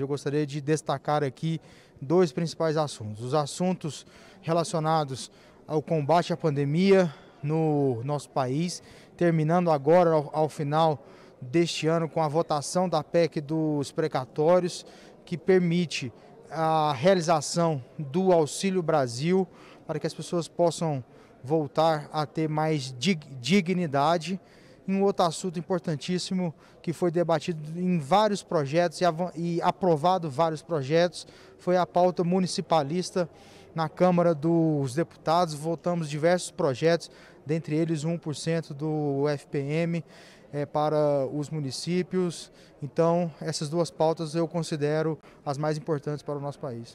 Eu gostaria de destacar aqui dois principais assuntos: os assuntos relacionados ao combate à pandemia no nosso país, terminando agora ao, ao final deste ano com a votação da PEC dos precatórios, que permite a realização do Auxílio Brasil para que as pessoas possam voltar a ter mais dignidade em um outro assunto importantíssimo que foi debatido em vários projetos e, e aprovado vários projetos, foi a pauta municipalista na Câmara dos Deputados. Votamos diversos projetos, dentre eles 1% do FPM é, eh, para os municípios. Então, essas duas pautas eu considero as mais importantes para o nosso país.